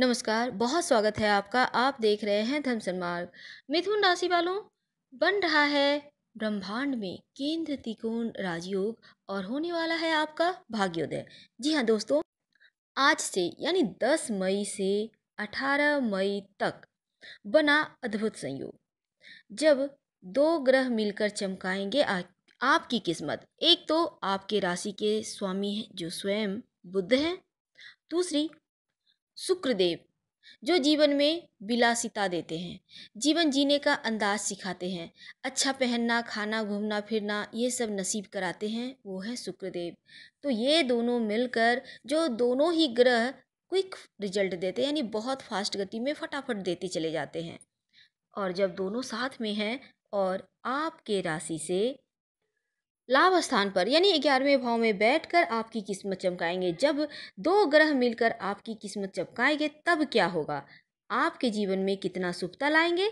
नमस्कार बहुत स्वागत है आपका आप देख रहे हैं धन सन्मार्ग मिथुन राशि वालों बन रहा है ब्रह्मांड में केंद्र त्रिकोण राजयोग और होने वाला है आपका भाग्योदय जी हाँ दोस्तों आज से यानी 10 मई से 18 मई तक बना अद्भुत संयोग जब दो ग्रह मिलकर चमकाएंगे आ, आपकी किस्मत एक तो आपके राशि के स्वामी हैं जो स्वयं बुद्ध हैं दूसरी शुक्रदेव जो जीवन में विलासिता देते हैं जीवन जीने का अंदाज सिखाते हैं अच्छा पहनना खाना घूमना फिरना ये सब नसीब कराते हैं वो है शुक्रदेव तो ये दोनों मिलकर जो दोनों ही ग्रह क्विक रिजल्ट देते हैं यानी बहुत फास्ट गति में फटाफट देते चले जाते हैं और जब दोनों साथ में हैं और आपके राशि से लाभ स्थान पर यानी ग्यारहवें भाव में बैठकर आपकी किस्मत चमकाएंगे जब दो ग्रह मिलकर आपकी किस्मत चमकाएंगे तब क्या होगा आपके जीवन में कितना सुखता लाएंगे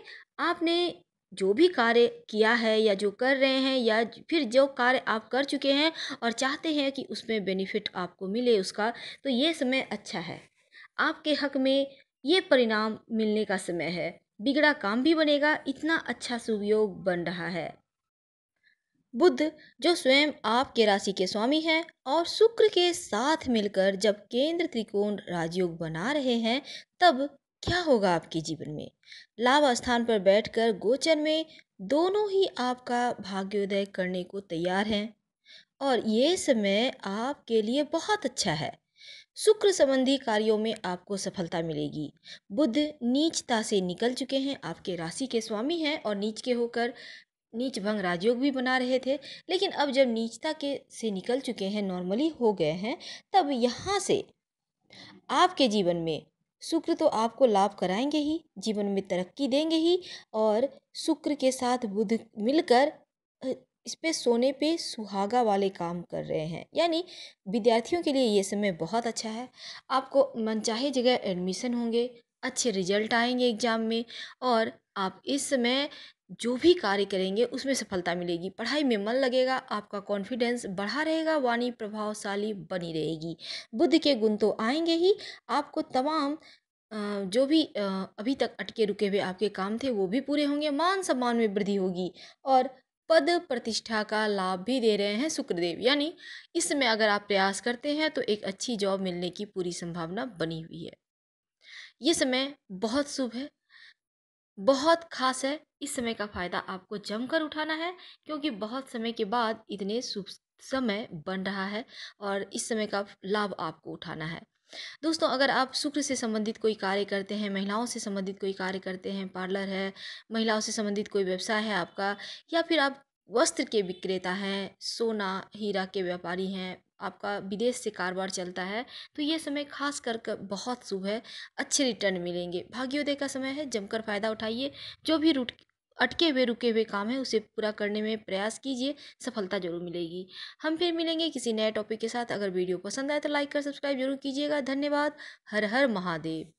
आपने जो भी कार्य किया है या जो कर रहे हैं या फिर जो कार्य आप कर चुके हैं और चाहते हैं कि उसमें बेनिफिट आपको मिले उसका तो ये समय अच्छा है आपके हक में ये परिणाम मिलने का समय है बिगड़ा काम भी बनेगा इतना अच्छा सुवियोग बन रहा है बुध जो स्वयं आपके राशि के स्वामी हैं और शुक्र के साथ मिलकर जब केंद्र त्रिकोण राजयोग बना रहे हैं तब क्या होगा आपके जीवन में लाभ स्थान पर बैठकर गोचर में दोनों ही आपका भाग्योदय करने को तैयार हैं और ये समय आपके लिए बहुत अच्छा है शुक्र संबंधी कार्यों में आपको सफलता मिलेगी बुध नीचता से निकल चुके हैं आपके राशि के स्वामी हैं और नीच के होकर नीच भंग राजयोग भी बना रहे थे लेकिन अब जब नीचता के से निकल चुके हैं नॉर्मली हो गए हैं तब यहाँ से आपके जीवन में शुक्र तो आपको लाभ कराएंगे ही जीवन में तरक्की देंगे ही और शुक्र के साथ बुध मिलकर इस पे सोने पे सुहागा वाले काम कर रहे हैं यानी विद्यार्थियों के लिए ये समय बहुत अच्छा है आपको मनचाहे जगह एडमिशन होंगे अच्छे रिजल्ट आएंगे एग्ज़ाम में और आप इस समय जो भी कार्य करेंगे उसमें सफलता मिलेगी पढ़ाई में मन लगेगा आपका कॉन्फिडेंस बढ़ा रहेगा वाणी प्रभावशाली बनी रहेगी बुद्ध के गुण तो आएंगे ही आपको तमाम जो भी अभी तक अटके रुके हुए आपके काम थे वो भी पूरे होंगे मान सम्मान में वृद्धि होगी और पद प्रतिष्ठा का लाभ भी दे रहे हैं शुक्रदेव यानी इस समय अगर आप प्रयास करते हैं तो एक अच्छी जॉब मिलने की पूरी संभावना बनी हुई है ये समय बहुत शुभ है बहुत खास है इस समय का फ़ायदा आपको जमकर उठाना है क्योंकि बहुत समय के बाद इतने शुभ समय बन रहा है और इस समय का लाभ आपको उठाना है दोस्तों अगर आप शुक्र से संबंधित कोई कार्य करते हैं महिलाओं से संबंधित कोई कार्य करते हैं पार्लर है महिलाओं से संबंधित कोई व्यवसाय है आपका या फिर आप वस्त्र के विक्रेता हैं सोना हीरा के व्यापारी हैं आपका विदेश से कारोबार चलता है तो ये समय खास कर बहुत शुभ है अच्छे रिटर्न मिलेंगे भाग्योदय का समय है जमकर फ़ायदा उठाइए जो भी रूट अटके हुए रुके हुए काम है उसे पूरा करने में प्रयास कीजिए सफलता जरूर मिलेगी हम फिर मिलेंगे किसी नए टॉपिक के साथ अगर वीडियो पसंद आए तो लाइक कर सब्सक्राइब जरूर कीजिएगा धन्यवाद हर हर महादेव